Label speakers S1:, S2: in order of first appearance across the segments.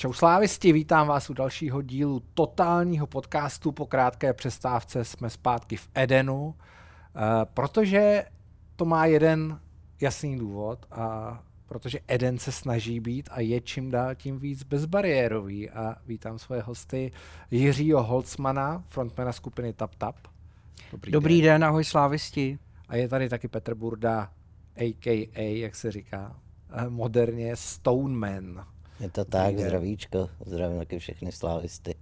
S1: Čau slávisti, vítám vás u dalšího dílu totálního podcastu. Po krátké přestávce jsme zpátky v Edenu, eh, protože to má jeden jasný důvod a protože Eden se snaží být a je čím dál tím víc bezbariérový. A vítám svoje hosty Jiřího Holcmana, frontmana skupiny TapTap. Tap. Dobrý, Dobrý den. den, ahoj slávisti. A je tady taky Petr Burda, a.k.a., jak se říká,
S2: eh, moderně Stoneman. Je to tak, Kde? zdravíčko, zdravím taky všechny slávisty.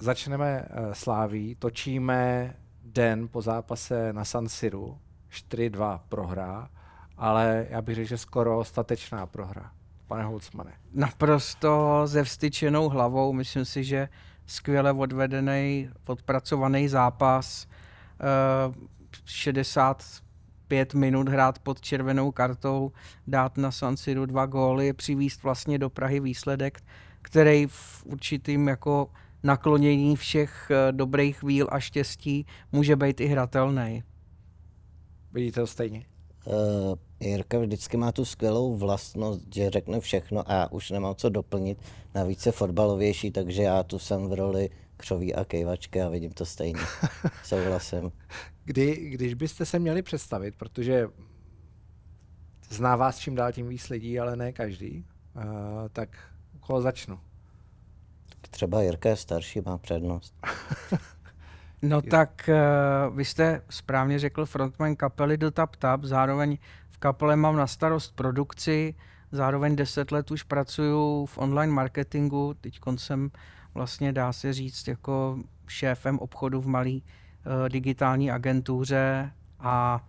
S1: Začneme uh, sláví, točíme den po zápase na San Siro. 4-2
S3: prohra, ale já bych řekl, že skoro statečná prohra. Pane Holcmane. Naprosto ze vstyčenou hlavou, myslím si, že skvěle odvedený, podpracovaný zápas. Uh, eh, 60 pět minut hrát pod červenou kartou, dát na San Siro dva góly, přivíst vlastně do Prahy výsledek, který v určitým jako naklonění všech eh, dobrých chvíl a štěstí může být i hratelný. Vidíte to stejně?
S2: Uh, Jirka vždycky má tu skvělou vlastnost, že řekne všechno a já už nemám co doplnit. Navíc je fotbalovější, takže já tu jsem v roli křoví a kejvačky a vidím to stejně. Souhlasím. Kdy, když byste se měli představit, protože
S1: zná vás čím dál tím víc lidí, ale ne každý, uh,
S3: tak koho začnu?
S2: Třeba Jirka je starší, má přednost.
S3: no tak uh, vy jste správně řekl frontman kapely do Tap Tap, zároveň v kapele mám na starost produkci, zároveň deset let už pracuju v online marketingu, teď koncem uh, vlastně dá se říct jako šéfem obchodu v malé uh, eh, digitální agentuře a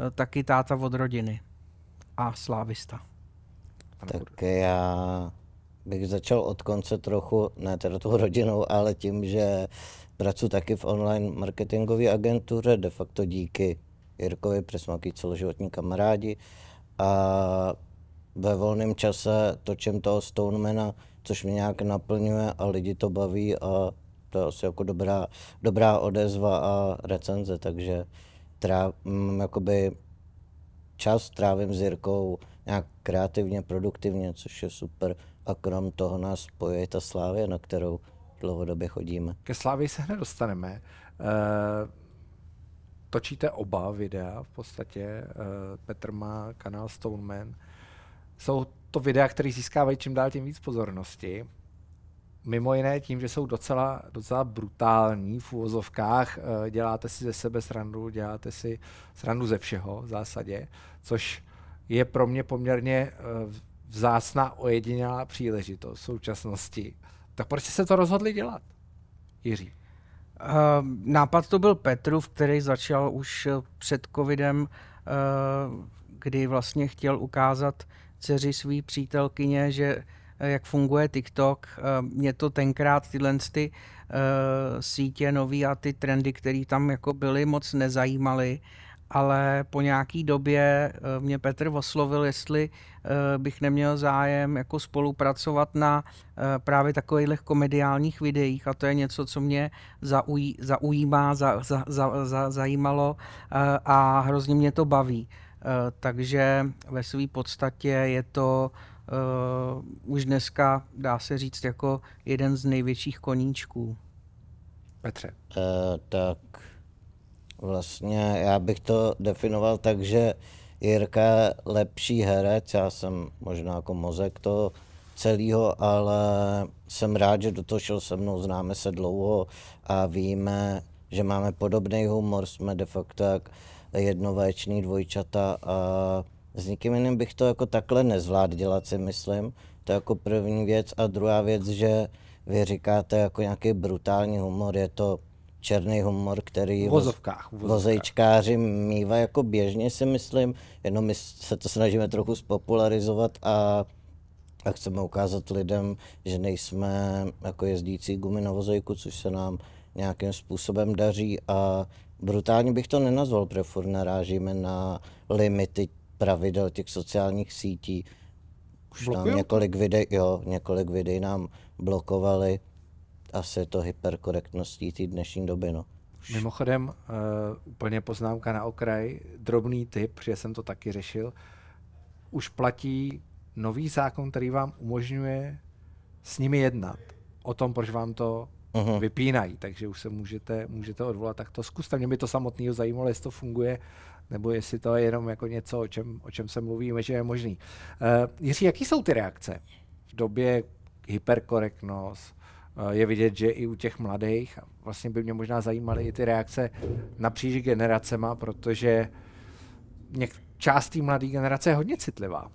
S3: uh, taky táta od rodiny a slávista.
S2: Tak já bych začal od konce trochu, ne teda tou rodinou, ale tím, že pracuji taky v online marketingové agentuře, de facto díky Jirkovi Přesmaký celoživotní kamarádi. A ve volném čase točím toho Stonemana, což mě nějak naplňuje a lidi to baví a to je asi jako dobrá, dobrá odezva a recenze, takže trávím mm, jakoby čas trávím s Jirkou nějak kreativně, produktivně, což je super a krom toho nás spojuje ta slávě, na kterou dlouhodobě chodíme. Ke slávě se hned dostaneme. Uh... Točíte oba videa v podstatě.
S1: Uh, Petr má kanál Stoneman. Uh, jsou to videa, které získávají čím dál tím víc pozornosti. Mimo jiné tím, že jsou docela, docela brutální v úvozovkách, eh, děláte si ze sebe srandu, děláte si srandu ze všeho v zásadě, což je pro mě poměrně eh, vzácná ojedinělá
S3: příležitost v současnosti. Tak proč jste se to rozhodli dělat, Jiří? Eh, nápad to byl Petrův, který začal už před covidem, kdy vlastně chtěl ukázat dceři svý přítelkyně, že eh, jak funguje TikTok. Eh, mě to tenkrát tyhle ty eh, sítě nový a ty trendy, které tam jako byly, moc nezajímaly. Ale po nějaký době mě Petr oslovil, jestli bych neměl zájem jako spolupracovat na právě takových komediálních videích a to je něco, co mě zaují, zaujímá, za, za, za, za, zajímalo a hrozně mě to baví. Eh, takže ve své podstatě je to uh, už dneska, dá se říct, jako jeden z největších koníčků.
S2: Petře. Uh, tak vlastně já bych to definoval tak, že Jirka je lepší herec, já jsem možná jako mozek to celého, ale jsem rád, že do toho šel se mnou, známe se dlouho a víme, že máme podobný humor, jsme de facto jak jednovaječný dvojčata a s nikým jiným bych to jako takhle nezvládl dělat, si myslím. To je jako první věc. A druhá věc, že vy říkáte jako nějaký brutální humor, je to černý humor, který v vozovkách, v vozovkách. vozejčkáři mývá jako běžně, si myslím, jenom my se to snažíme trochu spopularizovat a, a chceme ukázat lidem, že nejsme jako jezdící gumy na vozejku, což se nám nějakým způsobem daří a brutálně bych to nenazval, protože furt narážíme na limity pravidel těch sociálních sítí. Už tam nám několik videí, jo, několik videí nám blokovali. Asi to hyperkorektností té dnešní doby, no.
S1: Mimochodem, uh, úplně poznámka na okraj, drobný tip, že jsem to taky řešil. Už platí nový zákon, který vám umožňuje s nimi jednat o tom, proč vám to uh-huh. vypínají, takže už se můžete, můžete odvolat. Tak to zkuste, mě by to samotného zajímalo, jestli to funguje, nebo jestli to je jenom jako něco, o čem, o čem se mluvíme, že je možný. Uh, Jiří, jaký jsou ty reakce? V době hyperkorektnost, uh, je vidět, že i u těch mladých, vlastně by mě možná zajímaly i ty reakce napříč generacema, protože něk-
S3: část té mladé generace je hodně citlivá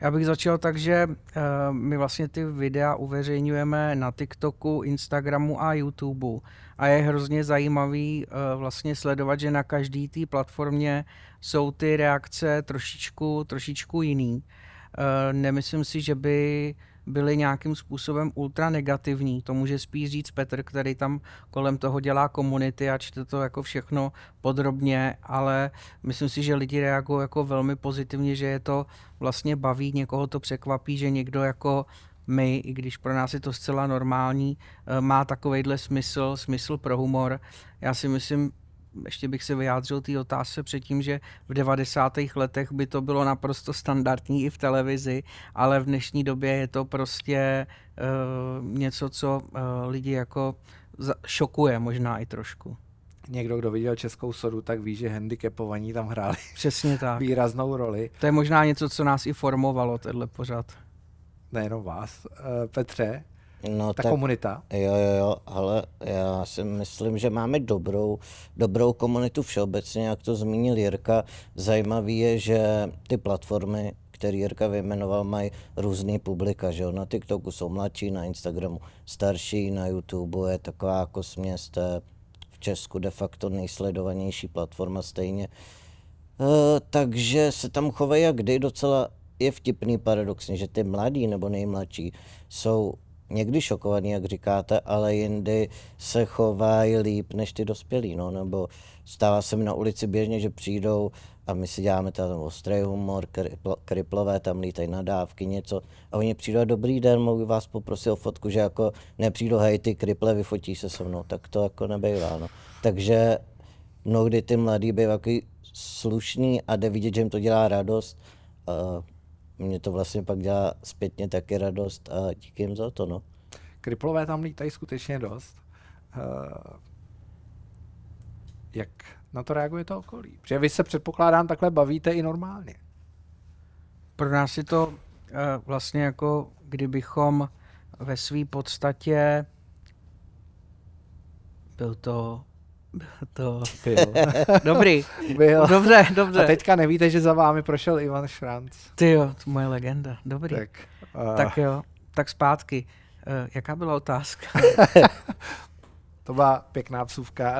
S3: já bych začal tak, že eh, my vlastně ty videa uveřejňujeme na TikToku, Instagramu a YouTubeu. A je hrozně zajímavý eh, vlastně sledovat, že na každé té platformě jsou ty reakce trošičku, trošičku jiný. Eh, nemyslím si, že by byly nějakým způsobem ultra negativní. To může spíš říct Petr, který tam kolem toho dělá komunity a čte to jako všechno podrobně, ale myslím si, že lidi reagují jako velmi pozitivně, že je to vlastně baví, někoho to překvapí, že někdo jako my, i když pro nás je to zcela normální, eh, má takovejhle smysl, smysl pro humor. Já si myslím, ještě bych se vyjádřil té otázce předtím, že v 90. letech by to bylo naprosto standardní i v televizi, ale v dnešní době je to prostě uh, něco, co uh, lidi jako šokuje možná i trošku
S1: někdo, kdo viděl Českou sodu, tak ví, že handicapovaní tam hráli Přesně tak.
S3: výraznou roli. To je možná něco, co nás i formovalo, tenhle pořad. Nejenom vás. Uh, Petře,
S2: No, ta tak, komunita? Jo, jo, jo, ale já si myslím, že máme dobrou, dobrou komunitu všeobecně, jak to zmínil Jirka. Zajímavý je, že ty platformy, které Jirka vyjmenoval, mají různý publika, že jo? Na TikToku jsou mladší, na Instagramu starší, na YouTube je taková jako směs, v Česku de facto nejsledovanější platforma stejně. E, takže se tam chovají jak kdy docela je vtipný paradoxně, že ty mladí nebo nejmladší jsou někdy šokovaný, jak říkáte, ale jindy se chovají líp než ty dospělí, no, nebo stává se mi na ulici běžně, že přijdou a my si děláme ten ostrý humor, kripl, kriplové, tam lítají nadávky něco. A oni přijdou, dobrý den, mohu vás poprosit o fotku, že jako nepřijdu, hej, ty kriple, vyfotí se se mnou, tak to jako nebejvá, no. Takže mnohdy ty mladí bývají slušný a jde vidět, že jim to dělá radost. Uh, mě to vlastně pak dělá zpětně taky radost a díky jim za to, no.
S1: Kriplové tam lítají skutečně dost. Uh, jak na to reaguje to okolí? Protože vy
S3: se předpokládám takhle bavíte i normálně. Pro nás je to uh, vlastně jako kdybychom ve své podstatě byl to to byl. Dobrý. byl. Dobře, dobře. A teďka nevíte,
S1: že za vámi prošel Ivan Šranc.
S3: Ty jo, to moje legenda. Dobrý. Tak, uh... tak jo, tak zpátky. Uh, jaká byla otázka? to byla pěkná psůvka. Uh,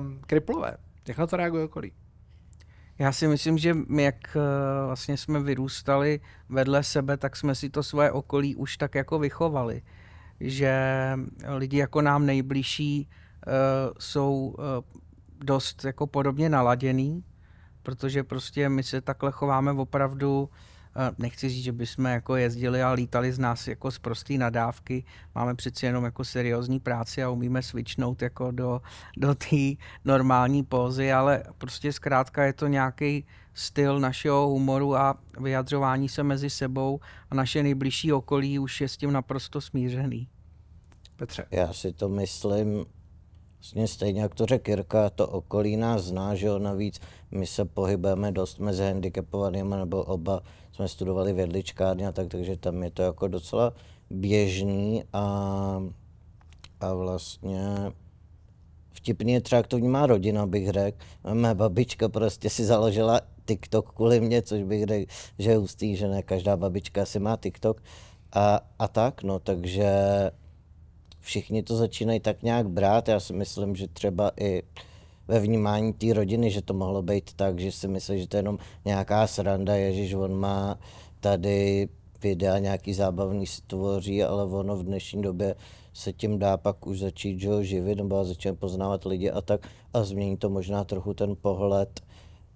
S3: ehm, kriplové. Jak na to reaguje okolí? Já si myslím, že my, jak eh, vlastně jsme vyrůstali vedle sebe, tak jsme si to svoje okolí už tak jako vychovali. Že lidi jako nám nejbližší Eh, jsou eh, dost jako podobně naladěný, protože prostě my se takhle chováme opravdu, eh, nechci říct, že bychom jako jezdili a lítali z nás jako z prostý nadávky, máme přeci jenom jako seriózní práci a umíme switchnout jako do, do té normální pózy, ale prostě zkrátka je to nějaký styl našeho humoru a vyjadřování se mezi sebou a naše nejbližší okolí už je s tím naprosto smířený.
S2: Petře. Já si to myslím, Vlastně stejně jak to řekl Jirka, to okolí nás zná, že jo, navíc my se pohybujeme dost mezi handicapovanými, nebo oba jsme studovali v a tak, takže tam je to jako docela běžný a, a vlastně vtipný je třeba, jak to vnímá rodina, bych řekl. Mé babička prostě si založila TikTok kvůli mě, což bych řekl, že je ústý, že ne každá babička si má TikTok a, a tak, no, takže všichni to začínají tak nějak brát. Já si myslím, že třeba i ve vnímání té rodiny, že to mohlo být tak, že si myslí, že to je jenom nějaká sranda, Ježíš, on má tady videa nějaký zábavný si tvoří, ale ono v dnešní době se tím dá pak už začít že ho živit, nebo začít poznávat lidi a tak a změní to možná trochu ten pohled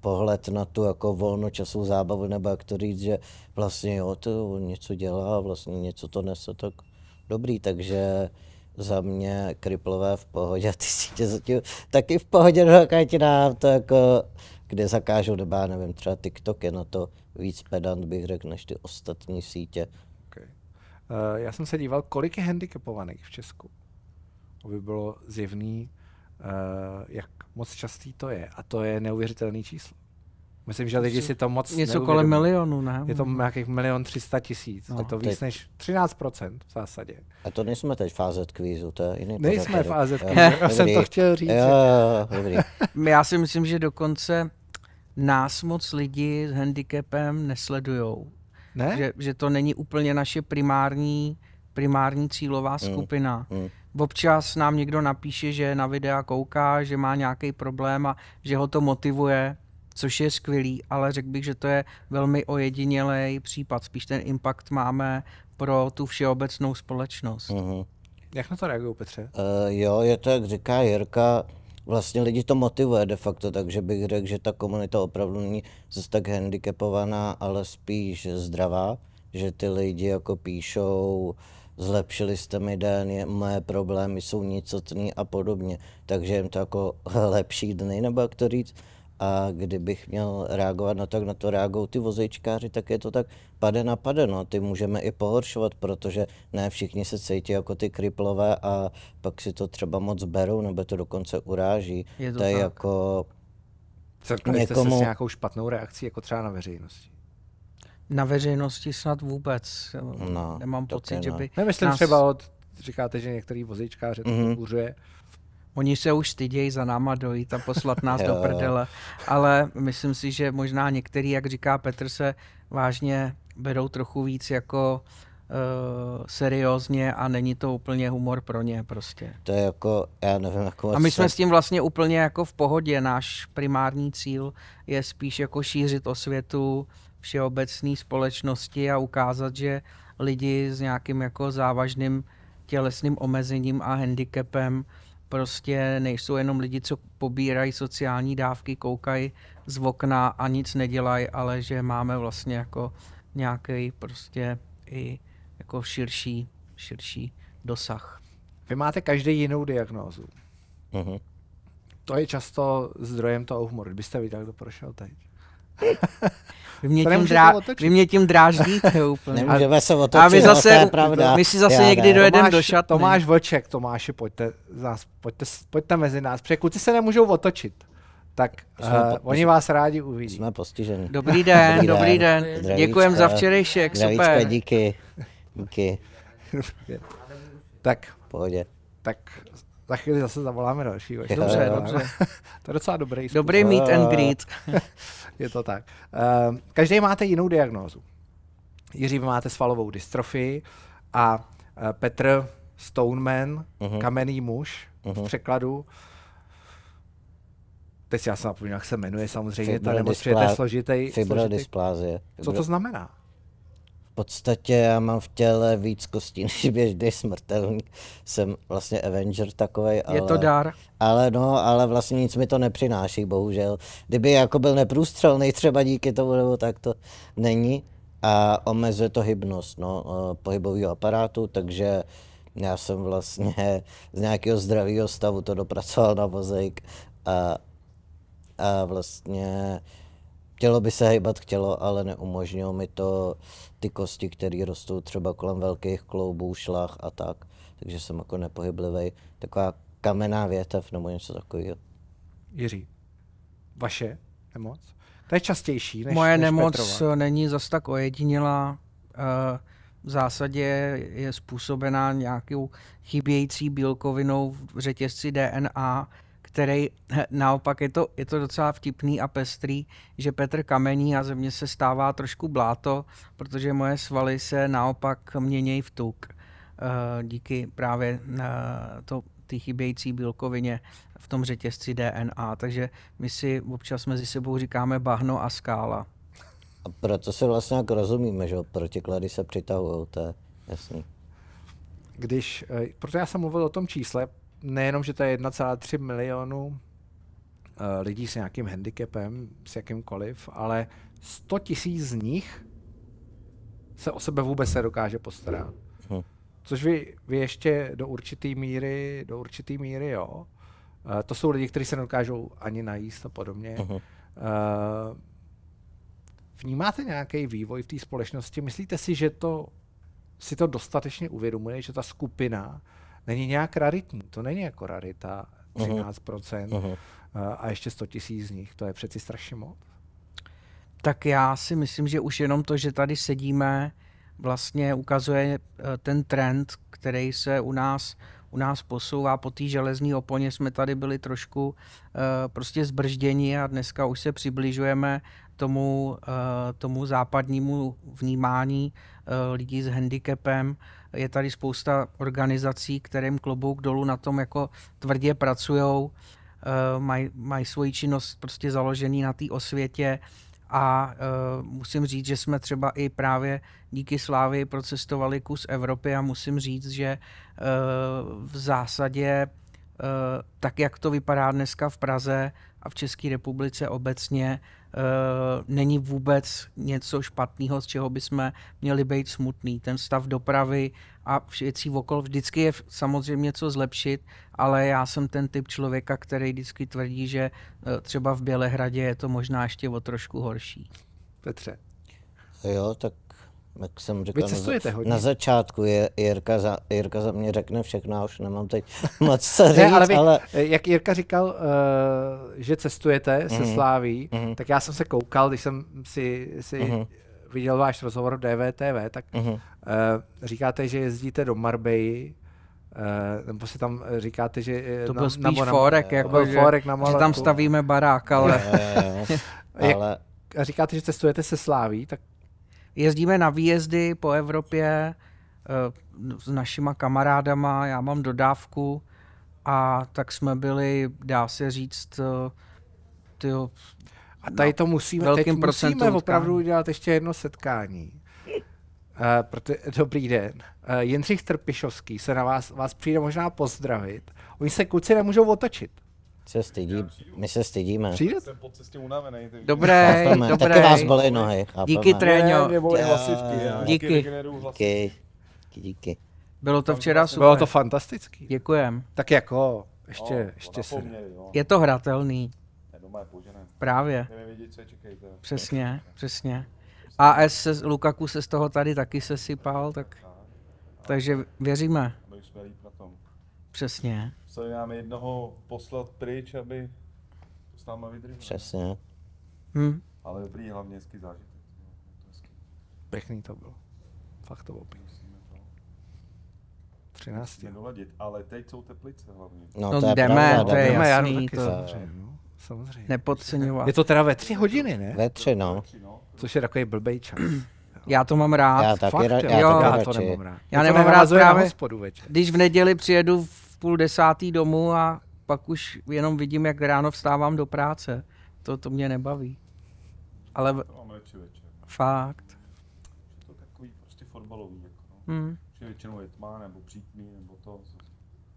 S2: pohled na tu jako volnočasovou zábavu, nebo jak to říct, že vlastně jo, to něco dělá, vlastně něco to nese, tak dobrý, takže za mě kriplové v pohodě, ty tě zatím taky v pohodě, no, ti dám to jako, kde zakážou doba, já nevím, třeba TikTok je na to víc pedant, bych řekl, než ty ostatní sítě. Okay.
S1: Uh, já jsem se díval, kolik je handicapovaných v Česku, aby bylo zjevný, uh, jak moc častý to je. A to je neuvěřitelné číslo. Myslím, že lidi si to moc Něco neuvědomí. kolem milionu, ne? Je to nějakých milion třista tisíc. No. Je to víc teď... než 13%
S2: v zásadě. A to nejsme teď v AZ kvízu, to je jiný Nejsme v AZ kvízu, já jsem to chtěl říct. jo, dobrý.
S3: já si myslím, že dokonce nás moc lidi s handicapem nesledujou. Ne? Že, že to není úplně naše primární, primární cílová mm, skupina. Mm, mm. Občas nám někdo napíše, že na videa kouká, že má nějaký problém a že ho to motivuje což je skvělý, ale řekl bych, že to je velmi ojedinělý případ. Spíš ten impact máme pro tu všeobecnou společnost. Uh-huh. Jak na to reagují, Petře?
S2: Uh, jo, je to, jak říká Jirka, vlastně lidi to motivuje de facto, takže bych řekl, že ta komunita opravdu není zase tak handicapovaná, ale spíš zdravá, že ty lidi jako píšou, zlepšili jste mi den, je, moje problémy jsou nicotný a podobně, takže jim to jako lepší dny, nebo jak to říct, a kdybych měl reagovat na to, jak na to reagují ty vozejčkáři, tak je to tak pade na pade. No. Ty můžeme i pohoršovat, protože ne všichni se cítí jako ty kriplové a pak si to třeba moc berou nebo to dokonce uráží. Je to, to je tak. jako...
S1: Setkali někomu... jste se s nějakou špatnou reakcí, jako třeba na veřejnosti?
S3: Na veřejnosti snad vůbec. No, Nemám pocit, no. ne. že by... Nemyslím nás... třeba od... Říkáte, že některý vozíčkáře to mm-hmm. Oni se už stydějí za náma dojít a poslat nás do prdele, ale myslím si, že možná některý, jak říká Petr, se vážně berou trochu víc jako uh, seriózně a není to úplně humor pro ně prostě.
S2: To je jako, já nevím, jako... A my jsme se... s
S3: tím vlastně úplně jako v pohodě. Náš primární cíl je spíš jako šířit osvětu všeobecné společnosti a ukázat, že lidi s nějakým jako závažným tělesným omezením a handicapem prostě nejsou jenom lidi, co pobírají sociální dávky, koukají z okna a nic nedělají, ale že máme vlastně jako nějaký prostě i jako širší, širší dosah. Vy máte každý jinou diagnózu.
S2: Uh-huh.
S1: To je často zdrojem toho humoru. Kdybyste viděl, kdo prošel teď.
S3: Vy mě, tím drá... vy mě tím dráždíte úplně. Nemůžeme se otočit, a my, no, zase, to je pravda. my
S1: si zase já někdy ne. dojedeme Tomáš, do šatny. Tomáš Vlček, Tomáši, pojďte, zás, pojďte, pojďte mezi nás, protože kluci se nemůžou otočit. Tak jsme, uh, oni vás
S2: rádi uvidí. Jsme postiženi. Dobrý den, dobrý, den. den. Děkujeme za včerejšek, Zdravíčka, super. díky. Díky. tak. Pohodě.
S1: Tak za chvíli zase zavoláme další. Dobře, dobře. dobře. to je docela dobrý Zkus. Dobrý meet and eh, greet. je to tak. Ehm, každý máte jinou diagnózu. Jiří, vy máte svalovou dystrofii a eh, Petr Stoneman, uh-huh. kamenný muž uh-huh. v mhm. překladu. Teď si já jsem napomínal, jak se jmenuje samozřejmě, ta nemoc je složitý. Fibrodysplázie. Co to znamená?
S2: podstatě já mám v těle víc kostí než běžný smrtelník. Jsem vlastně Avenger takovej, ale... Je to dár. Ale no, ale vlastně nic mi to nepřináší, bohužel. Kdyby jako byl neprůstřelný třeba díky tomu, nebo tak to není. A omezuje to hybnost, no, eh, pohybového aparátu, takže já jsem vlastně z nějakého zdravého stavu to dopracoval na vozejk a, a vlastně Chtělo by se hejbat, chtělo, ale neumožnilo mi to ty kosti, které rostou třeba kolem velkých kloubů, šlach a tak. Takže jsem jako nepohyblivý. Taková kamenná větev nebo něco takového.
S1: Jiří, vaše nemoc?
S3: To je častější
S1: než Moje než nemoc Petrova.
S3: není zas tak ojedinělá. Eh, v zásadě je způsobená nějakou chybějící bílkovinou v řetězci DNA, který naopak je to, je to docela vtipný a pestrý, že Petr kamení a ze mě se stává trošku bláto, protože moje svaly se naopak měnějí v tuk eh, díky právě eh, to, ty chybějící bílkovině v tom řetězci DNA. Takže my si občas mezi sebou říkáme bahno a skála.
S2: A proto se vlastně jak rozumíme, že protiklady se přitahují, to je jasný.
S1: Když, eh, protože já jsem mluvil o tom čísle, nejenom, že to je 1,3 milionu eh, lidí s nějakým handicapem, s jakýmkoliv, ale 100 tisíc z nich se o sebe vůbec nedokáže postarat. Hm. Což vy, vy ještě do určité míry, do určitý míry, jo. Uh, to jsou lidi, kteří se nedokážou ani najíst a podobně. Uh, vnímáte nějaký vývoj v té společnosti? Myslíte si, že to si to dostatečně uvědomuje, že ta skupina není nějak raritní, to není jako rarita 13%
S3: mhm. uh-huh. Mhm. Eh, a ještě 100 tisíc z nich, to je přeci strašně moc. Tak já si myslím, že už jenom to, že tady sedíme, vlastně ukazuje eh, ten trend, který se u nás u nás posouvá po té železné oponě, jsme tady byli trošku uh, prostě zbrždění a dneska už se přibližujeme tomu, eh, tomu západnímu vnímání eh, lidí s handicapem. Je tady spousta organizací, kterým klobouk dolů na tom jako tvrdě pracují, eh, mají maj svoji činnost prostě založený na té osvětě a uh, musím říct, že jsme třeba i právě díky Slávy procestovali kus Evropy a musím říct, že uh, v zásadě tak, jak to vypadá dneska v Praze a v České republice obecně, Eh, není vůbec něco špatného, z čeho bychom měli být smutný. Ten stav dopravy a věcí okolo vždycky je samozřejmě něco zlepšit, ale já jsem ten typ člověka, který vždycky tvrdí, že eh, třeba v Bělehradě je to možná ještě o trošku horší.
S2: Petře. Jo, tak jak jsem říkal, Vy cestujete na, hodně. na začátku je Jirka za, Jirka za mě řekne všechno, už nemám teď moc co říct, ne, ale, vy, ale...
S1: Jak Jirka říkal, uh, že cestujete mm-hmm. se mhm. Sláví, mm-hmm. tak já jsem se koukal, když jsem si, si mm-hmm. viděl váš rozhovor v DVTV, tak mm-hmm. uh, říkáte, že jezdíte do Marbeji, Uh, eh, nebo si tam říkáte, že... To byl na, spíš na, forek, na, jako, byl že, forek na že tam stavíme barák, ale... Je, je, je, ale...
S3: Jak, říkáte, že cestujete se Sláví, tak jezdíme na výjezdy po Evropě eh, s našima kamarádama, já mám dodávku a tak jsme byli, dá se říct, eh, tyjo, a tady to musíme, velkým teď musíme opravdu
S1: udělat ještě jedno setkání. Uh, proto, dobrý den. Uh, Jindřich Trpišovský se na vás, vás přijde možná pozdravit. Oni se kluci nemůžou otočit.
S2: Se stydí, my se stydíme. Přijde? Jsem po
S3: cestě unavený. Takže... dobré, chápeme. dobré. Taky vás bolí nohy, chápeme. Díky, Tréňo. Ne, mě hlasivky, já. Díky. Díky. Díky, díky. Bylo to včera super. Bylo to fantastický. Děkujem. Tak jako, ještě, no, ještě se... No. Je to hratelný. Právě. Přesně, přesně. AS se, Lukaku se z toho tady taky sesypal, tak... Takže věříme. Přesně
S2: museli nám jednoho poslat pryč, aby to s náma vydržel.
S3: Přesně. Hm.
S2: Ale dobrý, hlavně hezký zážitek.
S1: Pěkný to bylo. Fakt to bylo pěkný. 13. Nedoladit, ale teď jsou teplice hlavně. No, no to je jdeme, pravda, to je jdeme, jasný. No, to... Samozřejmě, no. samozřejmě. Nepodceňovat. Je to teda ve tři hodiny, ne? Ve tři, no. no. Což je takový blbej čas.
S3: Já to mám rád. Já taky, Fakt, ra- já, jo, já to nemám rád. Já to nemám rád právě, hospodu večer. když v neděli přijedu v půl desátý domů a pak už jenom vidím, jak ráno vstávám do práce. To, to mě nebaví. Ale... Mám radši večer. Fakt. Je to takový prostě fotbalový. Jako, no. hmm. Že většinou je tma nebo přítmí nebo to.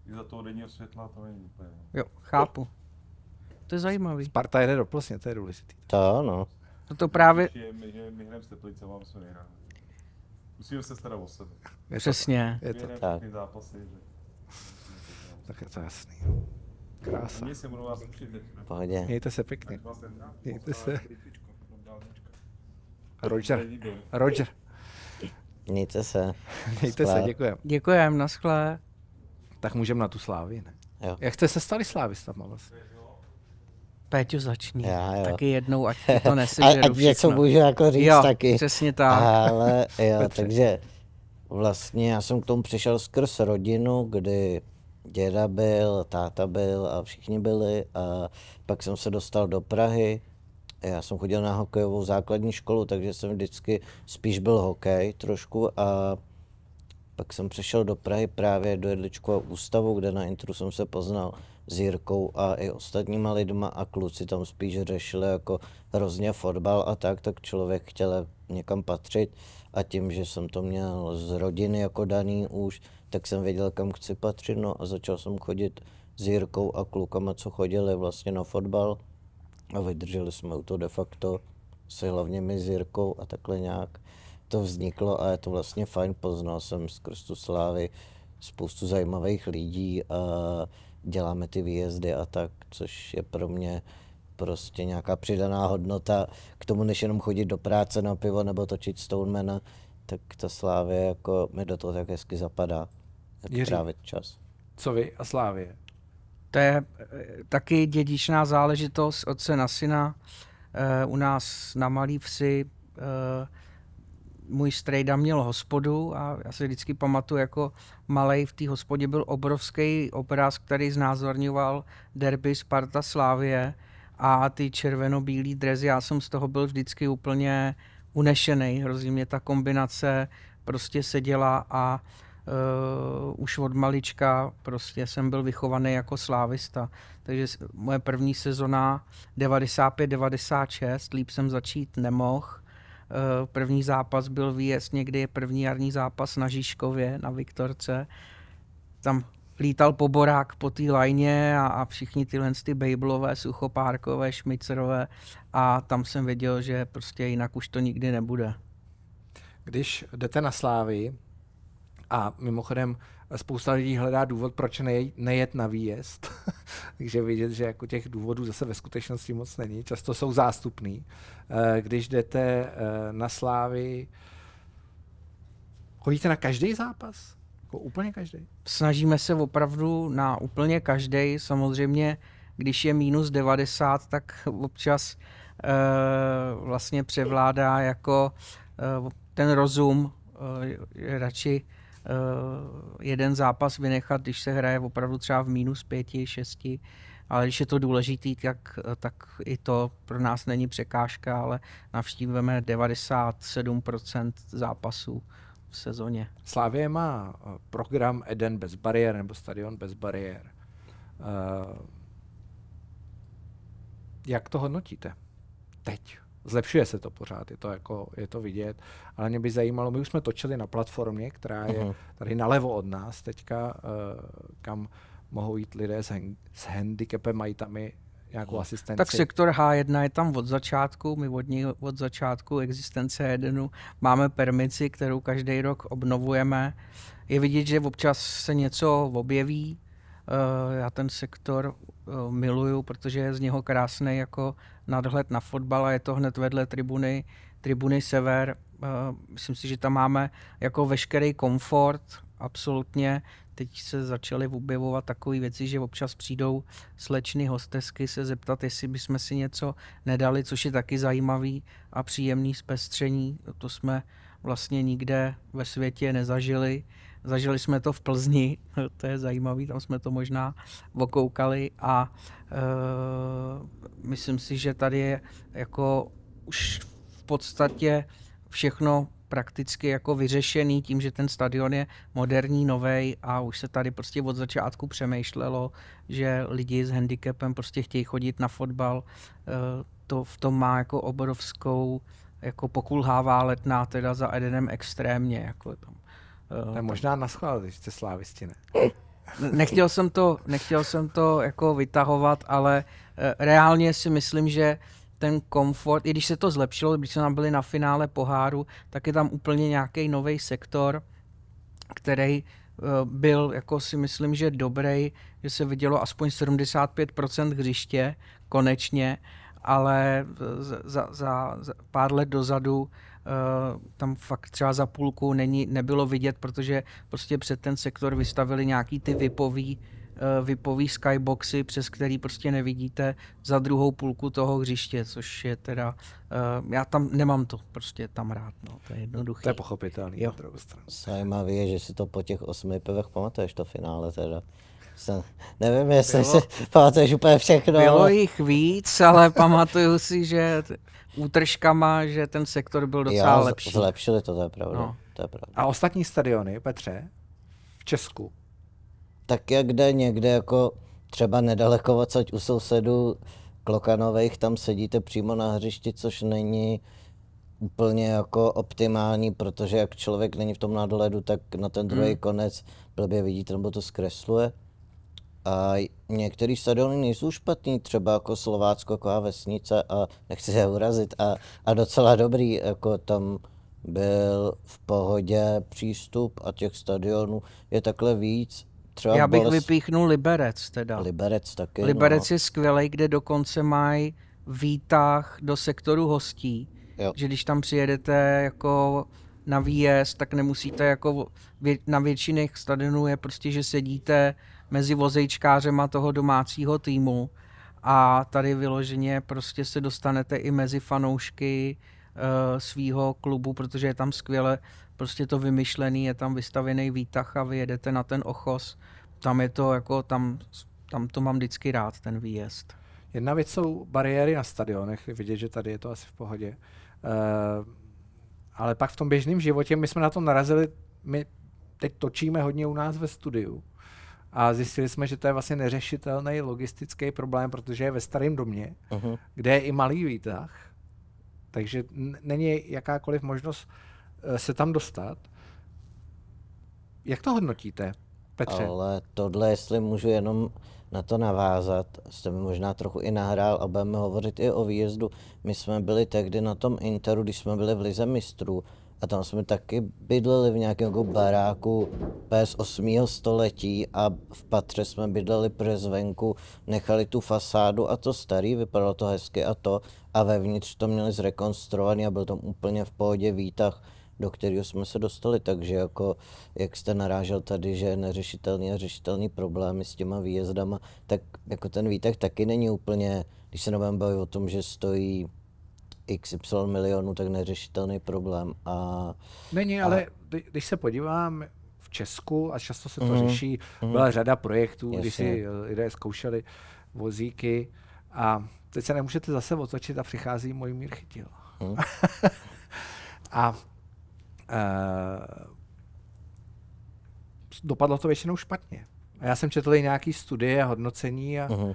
S3: I za toho denního světla to není úplně. No. Jo, chápu.
S1: To je zajímavý. Sparta jede do Plesně, to je důležitý. To ano. No
S3: to právě...
S2: My, že my hrajeme s Teplicema, my jsme Musíme se starat o sebe. Přesně. Je to tak. Zápasy, že...
S1: Tak je to jasný.
S2: Krása. Mě se budu Pohodě. Mějte se pěkně.
S3: Mějte se. Roger. Roger.
S2: Mějte se. Mějte se, děkujem.
S1: Děkujem, naschle. Tak můžeme na tu slávy, ne? Jo. Jak jste se stali slávistama vlastně?
S3: Péťo začni. Já, jo. Taky jednou, ať to nesežeru Ať něco můžu jako říct jo, taky. přesně tak. Ale jo,
S2: takže vlastně já jsem k tomu přišel skrz rodinu, kdy děda byl, táta byl a všichni byli. A pak jsem se dostal do Prahy. Já jsem chodil na hokejovou základní školu, takže jsem vždycky spíš byl hokej trošku a pak jsem přešel do Prahy právě do jedličkova ústavu, kde na intru jsem se poznal s Jirkou a i ostatníma lidma a kluci tam spíš řešili jako hrozně fotbal a tak, tak člověk chtěl někam patřit a tím, že jsem to měl z rodiny jako daný už, tak jsem věděl, kam chci patřit, no a začal jsem chodit s Jirkou a klukama, co chodili vlastně na fotbal a vydrželi jsme u to de facto se hlavně my s Jirkou a takhle nějak to vzniklo a je to vlastně fajn, poznal jsem skrz tu slávy spoustu zajímavých lidí a děláme ty výjezdy a tak, což je pro mě prostě nějaká přidaná hodnota k tomu, než jenom chodit do práce na pivo nebo točit Stonemana, tak ta slávě jako mi do toho tak hezky zapadá. Jiří, trávit čas.
S3: Co vy a Slávě?
S2: To je eh, taky
S3: dědičná záležitost od na syna. Eh, u nás na Malý Vsi eh, můj strejda měl hospodu a já si vždycky pamatuju, jako malej v té hospodě byl obrovský obraz, který znázorňoval derby Sparta Slávie a ty červeno-bílý drezy, já jsem z toho byl vždycky úplně unešený, hrozí mě ta kombinace prostě seděla a uh, uh, už od malička prostě jsem byl vychovaný jako slávista. Takže moje první sezona 95-96, líp jsem začít nemohl. Uh, první zápas byl výjezd někdy, je první jarní zápas na Žižkově, na Viktorce. Tam lítal poborák po té lajně a, a všichni tyhle ty bejblové, suchopárkové, šmicerové a tam jsem věděl, že prostě jinak už to nikdy nebude. Když jdete na Slávy, a mimochodem
S1: spousta lidí hledá důvod, proč nej, nejet na výjezd. Takže vidět, že jako těch důvodů zase ve skutečnosti moc není. Často jsou zástupný. Eh, když jdete eh,
S3: na slávy, chodíte na každý zápas?
S1: Jako úplně každý?
S3: Snažíme se opravdu na úplně každý. Samozřejmě, když je minus 90, tak občas eh, vlastně převládá jako ten rozum, radši Eh, jeden zápas vynechat, když se hraje opravdu třeba v minus pěti, šesti, ale když je to důležitý, tak, tak i to pro nás není překážka, ale navštívíme 97% zápasů v sezóně. Slávě má eh,
S1: program Eden bez bariér nebo Stadion bez bariér. Uh, jak to hodnotíte teď? Zlepšuje se to pořád, je to, jako, je to vidět, ale mě by zajímalo, my už jsme točili na platformě, která je uh-huh. tady nalevo od nás teďka, uh, kam mohou jít lidé s, hen- s handicapem, mají tam i nějakou asistenci. Tak sektor
S3: H1 je tam od začátku, my od ní od začátku existence Edenu máme permici, kterou každý rok obnovujeme. Je vidět, že občas se něco objeví, Eh, já ten sektor eh, miluju, protože je z něho krásný jako nadhled na fotbal a je to hned vedle tribuny, tribuny Sever. Eh, myslím si, že tam máme jako veškerý komfort, absolutně. Teď se začaly objevovat takové věci, že občas přijdou slečny hostesky se zeptat, jestli bychom si něco nedali, což je taky zajímavý a příjemný zpestření. To jsme vlastně nikde ve světě nezažili. Zažili jsme to v Plzni, to je zajímavé, tam jsme to možná okoukali a e, myslím si, že tady je jako už v podstatě všechno prakticky jako vyřešený tím, že ten stadion je moderní, nový a už se tady prostě od začátku přemýšlelo, že lidi s handicapem prostě chtějí chodit na fotbal. Eh, to v tom má jako obrovskou, jako pokulhává letná teda za Edenem extrémně. Jako tam Uh, možná naschvál, když
S1: jste slávisti, ne?
S3: nechtěl jsem to, nechtěl jsem to jako vytahovat, ale uh, reálně si myslím, že ten komfort, i když se to zlepšilo, když jsme tam byli na finále poháru, tak je tam úplně nějaký nový sektor, který uh, byl, jako si myslím, že dobrý, že se vidělo aspoň 75% hřiště, konečně, ale za, za, za pár let dozadu Eh, tam fakt třeba za půlku není, nebylo vidět, protože prostě před ten sektor vystavili nějaký ty vypový, eh, vypový skyboxy, přes který prostě nevidíte za druhou půlku toho hřiště, což je teda, eh, já tam nemám to prostě tam rád, no, to je jednoduché. To je pochopitelný. Jo.
S2: Zajímavé je, že si to po těch osmi pivech pamatuješ to finále teda. Snad. Nevím, jestli bylo, si pamatuješ úplně všechno. Bylo jich víc, ale
S3: pamatuju si, že útržkama, že ten sektor byl docela jo, lepší. Zlepšili to, to je pravda. No. To je pravda.
S2: A ostatní stadiony, Petře, v Česku? Tak jak jde někde jako třeba nedaleko odsaď u sousedů Klokanových, tam sedíte přímo na hřišti, což není úplně jako optimální, protože jak člověk není v tom nadhledu, tak na ten druhý hmm. konec blbě vidíte, nebo to zkresluje. A některé stadiony nejsou špatný, třeba jako Slovácko, jako vesnice a nechci se urazit a, a docela dobrý, jako tam byl v pohodě přístup a těch stadionů je takhle víc. Třeba Já bych bolest...
S3: vypíchnul Liberec teda. Liberec taky. No. Liberec no. je skvělý, kde dokonce mají výtah do sektoru hostí. Jo. Že když tam přijedete jako na výjezd, tak nemusíte jako vě... na většině stadionů je prostě, že sedíte mezi vozejčkářema toho domácího týmu a tady vyloženě prostě se dostanete i mezi fanoušky uh, eh, svého klubu, protože je tam skvěle prostě to vymyšlený, je tam vystavený výtah a vy jedete na ten ochos. Tam je to jako, tam, tam to mám vždycky rád, ten výjezd. Jedna věc jsou bariéry na stadionech, vidět, že tady je to asi v pohodě. Uh,
S1: ale pak v tom běžném životě my jsme na to narazili, my teď točíme hodně u nás ve studiu a zjistili jsme, že to je vlastně neřešitelný logistický problém, protože je ve starém domě, uh-huh. kde je i malý výtah, takže n- není jakákoliv možnost eh, se tam dostat.
S2: Jak to hodnotíte, Petře? Ale tohle, jestli můžu jenom na to navázat, jste mi možná trochu i nahrál a budeme hovořit i o výjezdu. My jsme byli tehdy na tom Interu, když jsme byli v Lize mistrů a tam jsme taky bydleli v nějakém jako baráku PS 8. století a v patře jsme bydleli přes venku, nechali tu fasádu a to starý, vypadalo to hezky a to a vevnitř to měli zrekonstruovaný a byl tam úplně v pohodě výtah do kterého jsme se dostali, takže jako, jak jste narážel tady, že neřešitelný a řešitelný problémy s těma výjezdama, tak jako ten výtah taky není úplně, když se nebudeme bavit o tom, že stojí XY milionů, tak neřešitelný problém. A, Není, a... ale když se podívám v Česku, a často
S1: se to mm, řeší, mhm. byla mm. řada projektů, Jasně. když si eh, lidé zkoušeli vozíky a teď se nemůžete zase otočit a přichází mír Chytil. Mm. a uh, dopadlo to většinou špatně. já jsem četl i nějaký studie, hodnocení a uh-huh. uh,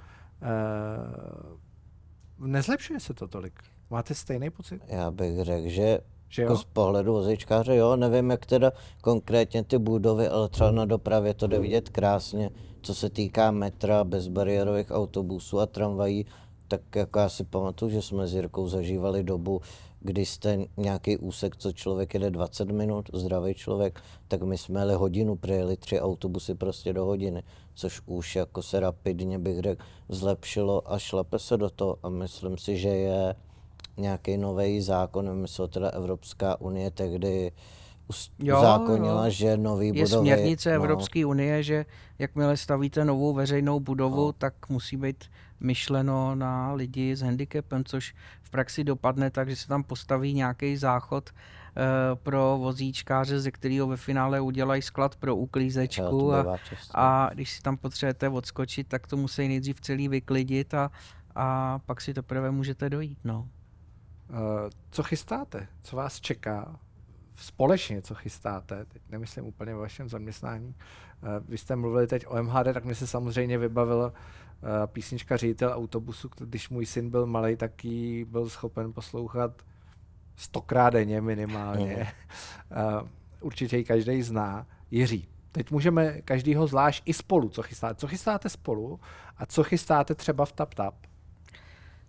S1: nezlepšuje se to tolik. Máte stejný pocit?
S2: Já bych řekl, že, že jako z pohledu vozičkáře, jo, nevím, jak teda konkrétně ty budovy, ale třeba na dopravě to jde vidět krásně. Co se týká metra, bezbariérových autobusů a tramvají, tak jako já si pamatuju, že jsme s Jirkou zažívali dobu, kdy jste nějaký úsek, co člověk jede 20 minut, zdravý člověk, tak my jsme jeli hodinu, přejeli tři autobusy prostě do hodiny, což už jako se rapidně bych řekl zlepšilo a šlape se do toho a myslím si, že je nějaký nový zákon, myslím, teda Evropská unie tehdy jo, jo. že nový je budovy... Je směrnice no. Evropské
S3: unie, že jakmile stavíte novou veřejnou budovu, no. tak musí být myšleno na lidi s handicapem, což v praxi dopadne tak, že se tam postaví nějaký záchod eh, pro vozíčkáře, ze kterého ve finále udělají sklad pro uklízečku a, a když si tam potřebujete odskočit, tak to musí nejdřív celý vyklidit a, a pak si to prvé můžete dojít. No. Eh, co chystáte? Co vás
S1: čeká? Společně, co chystáte? Teď nemyslím úplně o vašem zaměstnání. Eh, vy jste mluvili teď o MHD, tak mi se samozřejmě vybavilo eh, písnička Ředitel autobusu, když můj syn byl malý, tak ji byl schopen poslouchat stokrát denně minimálně. Mm. Určitě ji každý zná. Jiří, teď můžeme
S3: každýho zvlášť i spolu, co chystáte. Co chystáte spolu a co chystáte třeba v TapTap? Tap?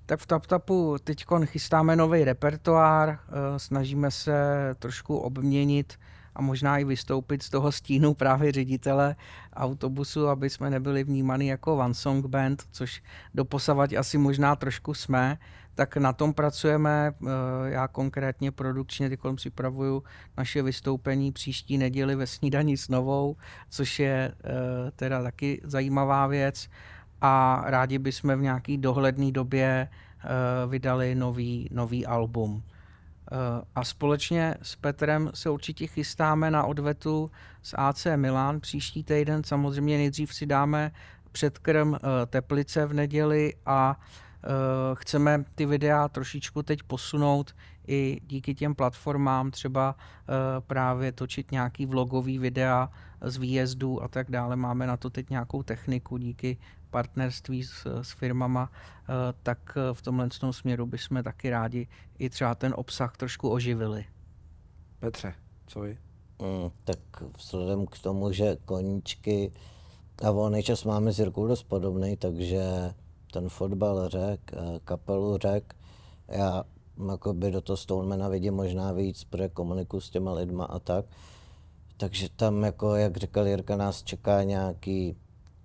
S3: Tak v TapTapu teď chystáme nový repertoár, eh, snažíme se trošku obměnit a možná i vystoupit z toho stínu právě ředitele autobusu, aby jsme nebyli vnímani jako one song band, což doposavať asi možná trošku jsme, tak na tom pracujeme. Eh, já konkrétně produkčně teď připravuju naše vystoupení příští neděli ve snídaní s novou, což je eh, teda taky zajímavá věc a rádi bychom v nějaký dohledné době eh, vydali nový, nový album. Eh, a společně s Petrem se určitě chystáme na odvetu s AC Milan příští týden. Samozřejmě nejdřív si dáme předkrm eh, Teplice v neděli a chceme ty videa trošičku teď posunout i díky těm platformám, třeba právě točit nějaký vlogový videa z výjezdů a tak dále. Máme na to teď nějakou techniku díky partnerství s, s firmama, eh, tak eh, v tomhle směru bychom taky rádi i třeba ten obsah trošku oživili. Petře, co vy?
S2: Mm, tak vzhledem k tomu, že koníčky a volný čas máme s Jirkou dost podobný, takže ten fotbal řek, eh, kapelu řek, já jako by do toho Stonemana vidím možná víc, protože komuniku s těma lidma a tak. Takže tam, jako jak říkal Jirka, nás čeká nějaký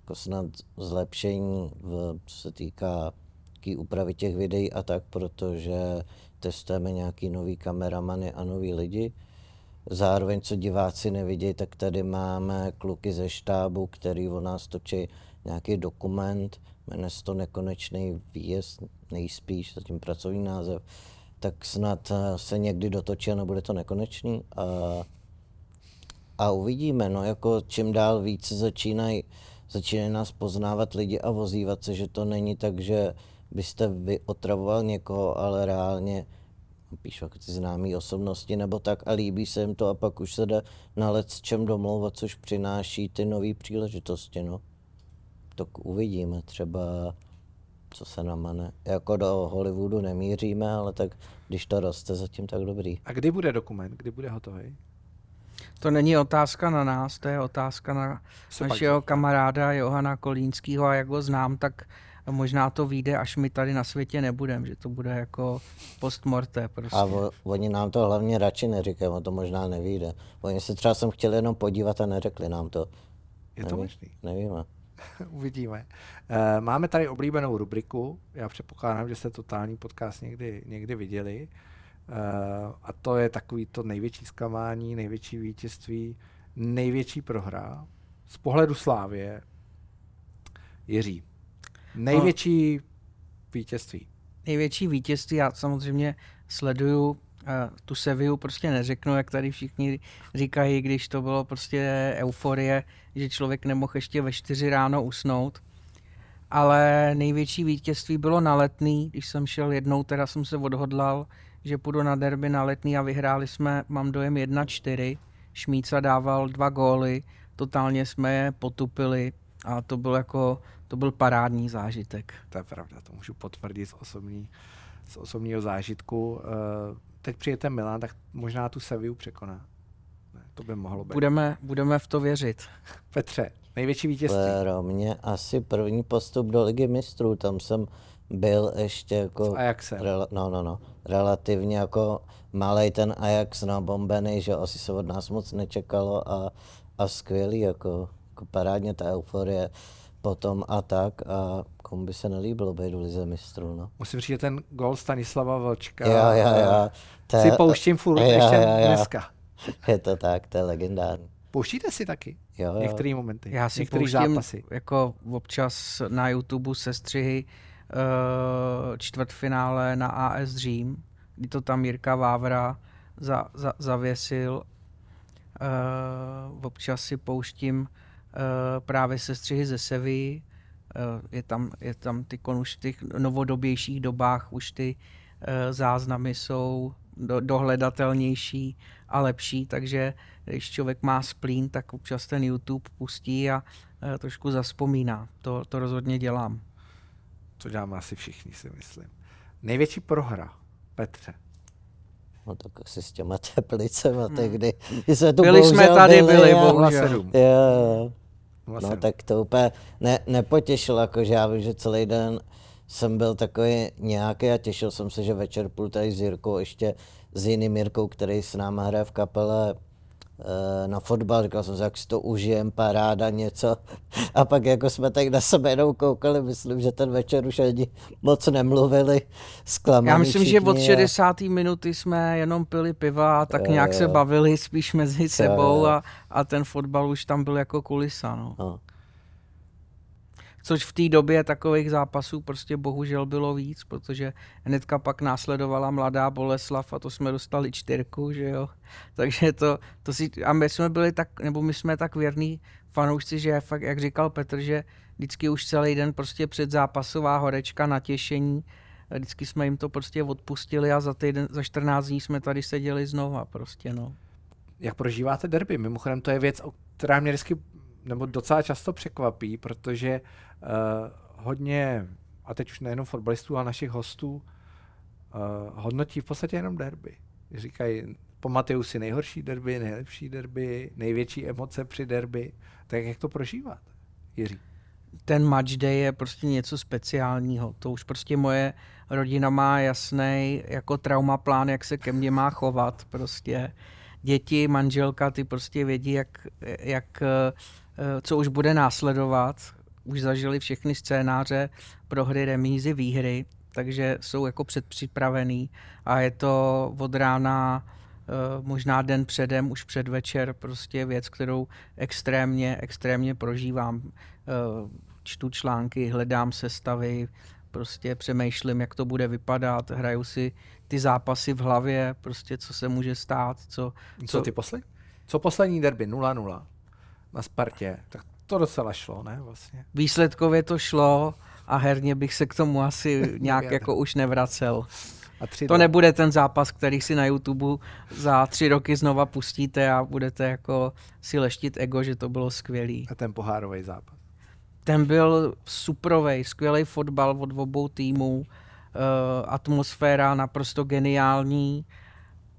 S2: jako snad zlepšení, v, co se týká jaký úpravy těch videí a tak, protože testujeme nějaký nový kameramany a nový lidi. Zároveň, co diváci nevidějí, tak tady máme kluky ze štábu, který o nás točí nějaký dokument, jmenuje se to Nekonečný výjezd, nejspíš, zatím pracovní název, tak snad eh, se někdy dotočí a nebude to nekonečný. A, a uvidíme, no jako čím dál více začínají začínají nás poznávat lidi a vozívat se, že to není tak, že byste vy otravoval někoho, ale reálně píšu jako ty známé osobnosti nebo tak a líbí se jim to a pak už se jde na let s čem domlouvat, což přináší ty nové příležitosti, no. Tak uvidíme třeba, co se namane. Jako do Hollywoodu nemíříme, ale tak když to roste, zatím tak dobrý. A kdy
S1: bude dokument? Kdy bude
S3: hotový? To není otázka na nás, to je otázka na Co našeho pak? kamaráda Johana Kolínského a jak ho znám, tak možná to vyjde, až my tady na světě nebudeme, že to bude jako postmorte prostě. A o,
S2: oni nám to hlavně radši neříkají, on to možná nevíde. Oni se třeba jsem chtěli jenom podívat a neřekli nám to. Je to možný? Nevíme.
S1: Uvidíme.
S2: E, máme tady oblíbenou rubriku,
S1: já předpokládám, že jste totální podcast někdy, někdy viděli. Eh, a to je takový to největší zklamání, největší vítězství, největší prohra z pohledu Slávě Jiří. Největší no, vítězství.
S3: Největší vítězství, já samozřejmě sleduju uh, tu Seviu, prostě neřeknu, jak tady všichni říkají, když to bylo prostě euforie, že člověk nemohl ještě ve čtyři ráno usnout. Ale největší vítězství bylo na letný, když jsem šel jednou, teda jsem se odhodlal, že půjdu na derby na letný a vyhráli jsme, mám dojem, 1-4. Šmíca dával dva góly, totálně jsme je potupili a to byl jako, to byl parádní zážitek. To je pravda, to můžu potvrdit z, osobní, z osobního zážitku. Eh, teď přijete Milán, tak
S1: možná tu Seviu překoná. Ne, to by mohlo být.
S3: Budeme, budeme v to věřit. Petře,
S2: největší vítězství. Pro mě asi první postup do Ligy mistrů, tam jsem byl ještě jako... A jak se? No, no, no relativně jako malý ten Ajax nabombený, no, že asi se od nás moc nečekalo a, a skvělý, jako, jako parádně ta euforie potom a tak a komu by se nelíbilo být v Lize mistrů. No.
S1: Musím říct, že ten gol Stanislava Vlčka já, já, já. Eh, Te, si pouštím furt já,
S2: ještě já, já. dneska. Je to tak, to je legendární.
S3: Pouštíte si taky? Jo, jo. Některé momenty, já si některé zápasy. jako občas na YouTube se střihy. Eh, čtvrtfinále na AS Řím, kdy to tam Jirka Vávra za, za, zavěsil. Uh, občas si pouštím uh, právě sestřihy ze Sevy. Uh, je, tam, je tam ty už v těch novodobějších dobách už ty uh, záznamy jsou do, dohledatelnější a lepší, takže když člověk má splín, tak občas ten YouTube pustí a uh, trošku zaspomíná. To, to rozhodně dělám. Co děláme asi všichni, si myslím. Největší prohra, Petře.
S2: No tak asi s těma teplicema hmm. tehdy. Se tu byli jsme tady, byli, byli bohužel. No tak to úplně ne, nepotěšilo, jakože já vím, že celý den jsem byl takový nějaký a těšil jsem se, že večer půl tady s Jirkou, ještě s jiným Jirkou, který s náma hraje v kapele Eh, na fotbal, říkal jsem, jak si to užijem, paráda, něco. A pak jako jsme tak na sebe jenom koukali, myslím, že ten večer už ani moc nemluvili, zklamaní Já myslím, všichni, že od 60.
S3: A... minuty jsme jenom pili piva a tak jo, eh, nějak jo. se bavili spíš mezi sebou jo, jo. A, a ten fotbal už tam byl jako kulisa. No. No což v té době takových zápasů prostě bohužel bylo víc, protože hnedka pak následovala mladá Boleslav a to jsme dostali čtyřku, že jo. Takže to, to si, a my jsme byli tak, nebo my jsme tak věrní fanoušci, že fakt, jak říkal Petr, že vždycky už celý den prostě předzápasová horečka, těšení, vždycky jsme jim to prostě odpustili a za, týden, za 14 dní jsme tady seděli znova prostě, no.
S1: Jak prožíváte derby? Mimochodem to je věc,
S3: která mě vždycky nebo
S1: docela často překvapí, protože uh, hodně, a teď už nejenom fotbalistů, ale našich hostů, uh, hodnotí v podstatě jenom derby. Říkají, pamatuju si nejhorší derby, nejlepší derby, největší emoce při derby. Tak jak to prožívat, Jiří?
S3: Ten match day je prostě něco speciálního. To už prostě moje rodina má jasný jako trauma plán, jak se ke mně má chovat. Prostě děti, manželka, ty prostě vědí, jak, jak eh, Eh, co už bude následovat. Už zažili všechny scénáře pro hry, remízy, výhry, takže jsou jako předpřipravený a je to od rána eh, možná den předem, už předvečer, prostě věc, kterou extrémně, extrémně prožívám. Eh, čtu články, hledám sestavy, prostě přemýšlím, jak to bude vypadat, hraju si ty zápasy v hlavě, prostě co se může stát, co... Co, co ty poslední? Co poslední derby? na Spartě. Tak to docela šlo, ne vlastně? Výsledkově to šlo a herně bych se k tomu asi nějak jako už nevracel. A tři to dva. nebude ten zápas, který si na YouTube za tři roky znova pustíte a budete jako si leštit ego, že to bylo skvělý. A ten pohárový zápas? Ten byl suprovej, skvělý fotbal od obou týmů, uh, atmosféra naprosto geniální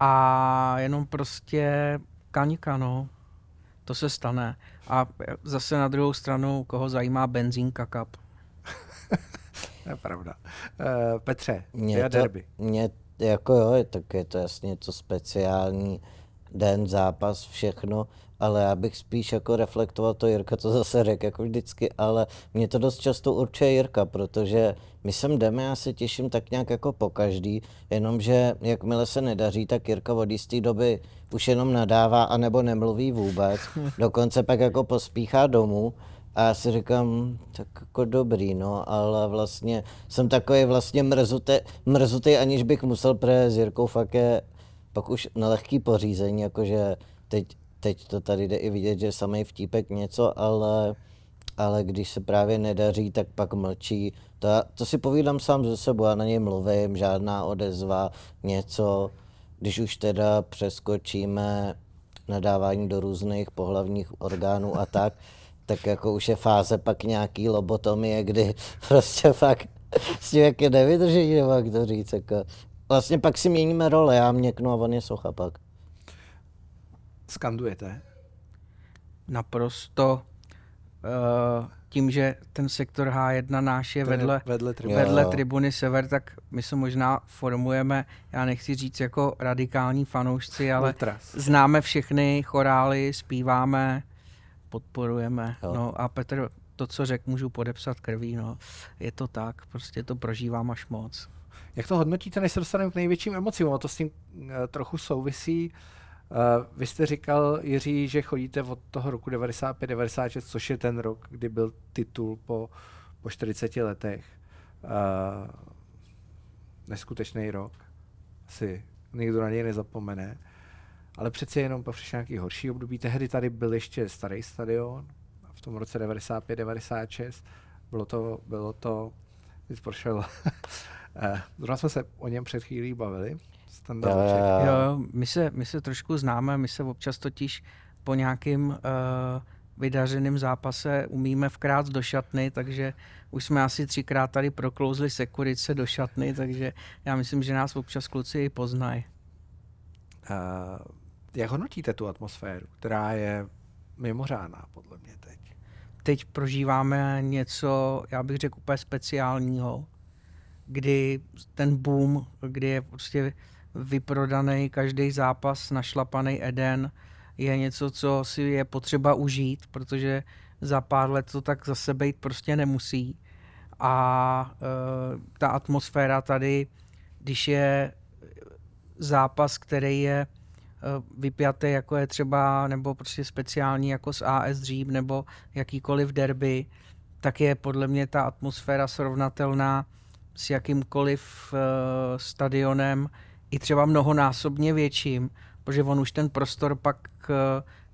S3: a jenom prostě kaňka, no. To se stane. A zase na druhou stranu, koho zajímá benzínka kap? to je pravda. Uh,
S2: Petře, mě to, derby. Mě, jako jo, tak je to jasně to speciální den, zápas, všechno, ale já bych spíš jako reflektoval to Jirka, co zase řekl, jako vždycky, ale mě to dost často určuje Jirka, protože my sem jdeme, já se těším tak nějak jako po každý, jenomže jakmile se nedaří, tak Jirka od jisté doby už jenom nadává nebo nemluví vůbec, dokonce pak jako pospíchá domů. A já si říkám, tak jako dobrý, no, ale vlastně jsem takový vlastně mrzutý, mrzutý aniž bych musel pro s Jirkou fakt je pak už na lehký pořízení, jakože teď, teď to tady jde i vidět, že samý vtípek něco, ale, ale když se právě nedaří, tak pak mlčí to, to si povídám sám ze sebou, já na něj mluvím, žádná odezva, něco. Když už teda přeskočíme nadávání do různých pohlavních orgánů a tak, tak jako už je fáze pak nějaký lobotomie, kdy prostě fakt s tím jak je nevydrží, nebo jak to říct, jako. Vlastně pak si měníme role, já měknu a on je socha pak.
S3: Skandujete? Naprosto Eh, tím, že ten sektor H1 náš je vedle, vedle, tribuny. vedle tribuny Sever, tak my se možná formujeme, já nechci říct jako radikální fanoušci, ale Ultras. známe všechny chorály, zpíváme, podporujeme. Jo. No a Petr, to, co řekl, můžu podepsat krví, no. Je to tak, prostě to prožívám až moc. Jak to hodnotíte, než se dostaneme k největším emocím? A to s tím eh, trochu souvisí. Uh,
S1: Uh, vy jste říkal, Jiří, že chodíte od toho roku 95-96, což je ten rok, kdy byl titul po, po 40 letech. Uh, neskutečný rok. Asi nikdo na něj nezapomene. Ale přece jenom po nějaký horší období. Tehdy tady byl ještě starý stadion, v tom roce 95-96. Bylo to, bylo to, když prošel.
S3: Eh, zrovna jsme se o něm před chvílí bavili standardček. Jo, jo. jo my, se, my se trošku známe, my se občas totiž po nějakým uh, vydařeným zápase umíme vkrát do šatny, takže už jsme asi třikrát tady proklouzli sekurice do šatny, takže já myslím, že nás občas kluci i poznají. Uh, jak hodnotíte tu atmosféru, která je mimořádná podle mě teď? Teď prožíváme něco, já bych řekl, úplně speciálního, kdy ten boom, kdy je prostě vyprodaný, každý zápas našlapaný Eden je něco, co si je potřeba užít, protože za pár let to tak zase být prostě nemusí. A e, ta atmosféra tady, když je zápas, který je e, vypjatý, jako je třeba, nebo prostě speciální jako z AS dřív, nebo jakýkoliv derby, tak je podle mě ta atmosféra srovnatelná s jakýmkoliv e, stadionem, i třeba mnohonásobně větším, protože on už ten prostor pak eh,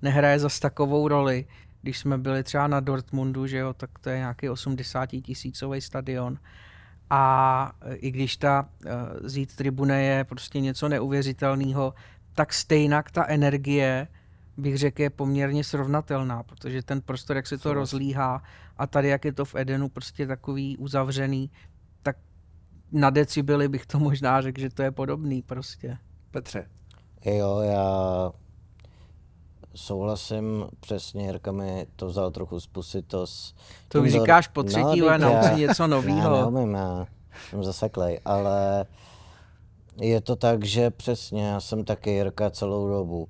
S3: nehraje zas takovou roli. Když jsme byli třeba na Dortmundu, že jo, tak to je nějaký 80 tisícový stadion. A eh, i když ta eh, zít tribune je prostě něco neuvěřitelného, tak stejnak ta energie, bych řekl, je poměrně srovnatelná, protože ten prostor, jak se to rozlíhá a tady, jak je to v Edenu, prostě takový uzavřený, na decibeli bych to možná řekl, že to je podobný prostě. Petře.
S2: Jo, já souhlasím, přesně Jirka mi to vzal trochu z pusy, To mi říkáš po no, třetí, no, ale naučí něco nového. Já neumím, já jsem zaseklej, ale je to tak, že přesně, já jsem taky Jirka celou dobu.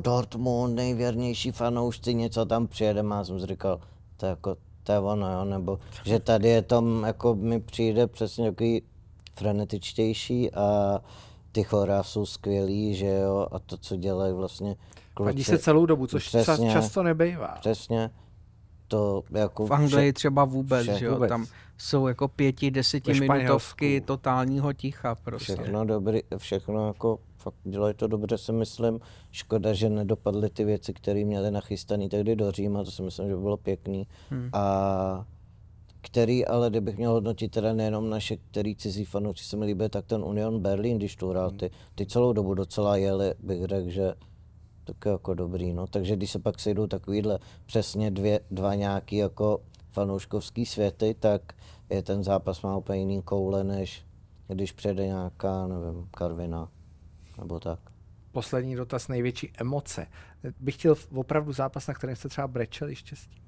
S2: Dortmund, nejvěrnější fanoušci, něco tam přijede, a jsem říkal, to jako to je ono, jo, nebo že tady je tom, jako mi přijde přesně takový frenetičtější a ty chora jsou skvělí, že jo, a to, co dělají vlastně kluci. Vadí se celou dobu, což přesně, často nebejvá. Přesně. To jako v Anglii vše, třeba vůbec, vše, že jo, vůbec. tam
S3: jsou jako pěti, deseti minutovky
S2: totálního ticha prostě. Všechno dobrý, všechno jako fakt dělají to dobře, si myslím. Škoda, že nedopadly ty věci, které měli nachystané tehdy do Říma, to si myslím, že by bylo pěkný. Hmm. A který ale, kdybych měl hodnotit teda nejenom naše, který cizí fanoušci se mi líbí, tak ten Union Berlin, když tu hrál, hmm. ty, ty celou dobu docela jeli, bych řekl, že tak jako dobrý, no. Takže když se pak sejdou takovýhle přesně dvě, dva nějaký jako fanouškovský světy, tak je ten zápas má úplně jiný koule, než když přijde nějaká, nevím, Karvina nebo tak.
S1: Poslední dotaz, největší emoce. Bych chtěl opravdu zápas, na kterém jste třeba brečeli štěstí.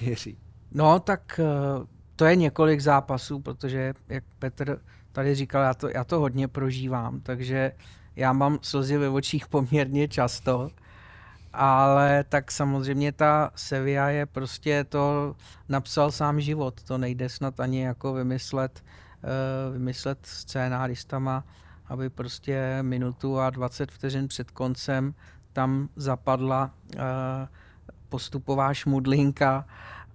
S1: Jiří.
S3: No, tak eh, to je několik zápasů, protože, jak Petr tady říkal, já to, já to hodně prožívám, takže já mám slzy ve očích poměrně často, ale tak samozřejmě ta Sevilla je prostě to, napsal sám život, to nejde snad ani jako vymyslet, eh, vymyslet scénáristama aby prostě minutu a 20 vteřin před koncem tam zapadla eh, postupová šmudlinka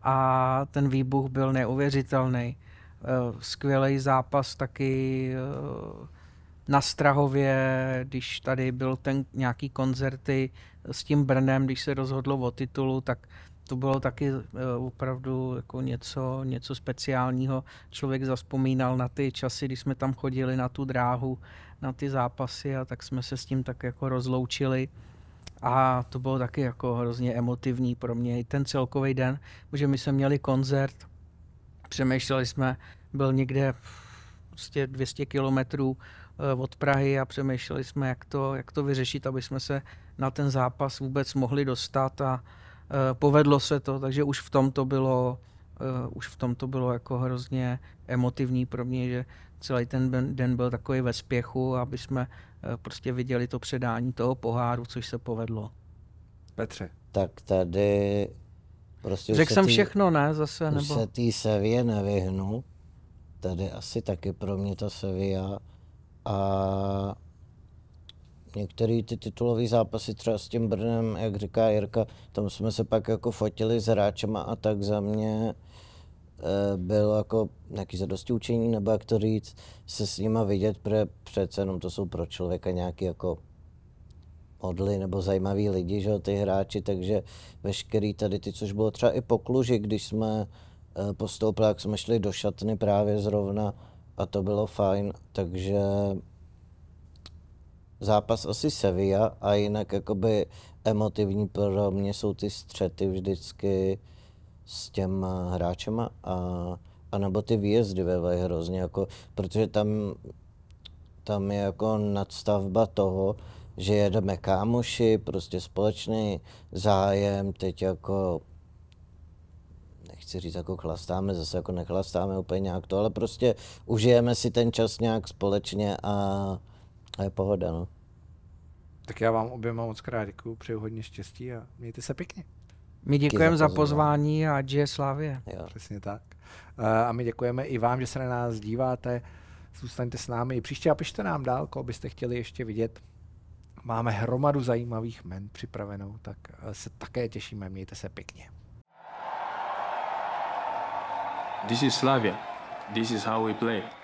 S3: a ten výbuch byl neuvěřitelný. Eh, skvělý zápas taky eh, na Strahově, když tady byl ten nějaký koncerty s tím Brnem, když se rozhodlo o titulu, tak to bylo taky eh, opravdu jako něco, něco speciálního. Člověk zaspomínal na ty časy, kdy jsme tam chodili na tu dráhu, na ty zápasy a tak jsme se s tím tak jako rozloučili. A to bylo taky jako hrozně emotivní pro mě i ten celkový den, protože my jsme měli koncert, přemýšleli jsme, byl někde prostě 200 kilometrů eh, od Prahy a přemýšleli jsme, jak to, jak to vyřešit, aby jsme se na ten zápas vůbec mohli dostat a Eh, povedlo se to, takže už v tom to bylo, eh, už v tom to bylo jako hrozně emotivní pro mě, že celý ten den byl takový ve spěchu, aby jsme eh, prostě viděli to předání toho poháru, což se povedlo. Petře.
S2: Tak tady prostě Řekl jsem tý, všechno, ne? Zase, nebo? se tý Sevě nevyhnu. Tady asi taky pro mě ta Sevilla a Některé ty titulové zápasy třeba s tím Brnem, jak říká Jirka, tam jsme se pak jako fotili s hráčema a tak za mě eh, byl jako nějaký zadosti učení, nebo jak to říct, se s nima vidět, protože přece jenom to jsou pro člověka nějaký jako modly nebo zajímaví lidi, že jo, ty hráči, takže veškerý tady ty, což bylo třeba i kluži, když jsme eh, postoupili, jak jsme šli do šatny právě zrovna a to bylo fajn, takže zápas asi Sevilla a jinak jakoby emotivní pro mě jsou ty střety vždycky s těma hráčema a, a nebo ty výjezdy ve hrozně, jako, protože tam, tam je jako nadstavba toho, že jedeme kámoši, prostě společný zájem, teď jako nechci říct, jako chlastáme, zase jako nechlastáme úplně nějak to, ale prostě užijeme si ten čas nějak společně a, a je pohoda, no.
S1: Tak já vám oběma moc krát děkuji, přeju hodně štěstí a mějte se pěkně. My děkujeme za, pozvání a
S3: je Slavě.
S1: Jo. Přesně tak. Eh, a my děkujeme i vám, že se na nás díváte. Zůstaňte s námi i příště a pište nám dál, koho byste chtěli ještě vidět. Máme hromadu zajímavých men připravenou, tak eh, se také těšíme. Mějte se pěkně.
S2: This is Slavia. This is how we play.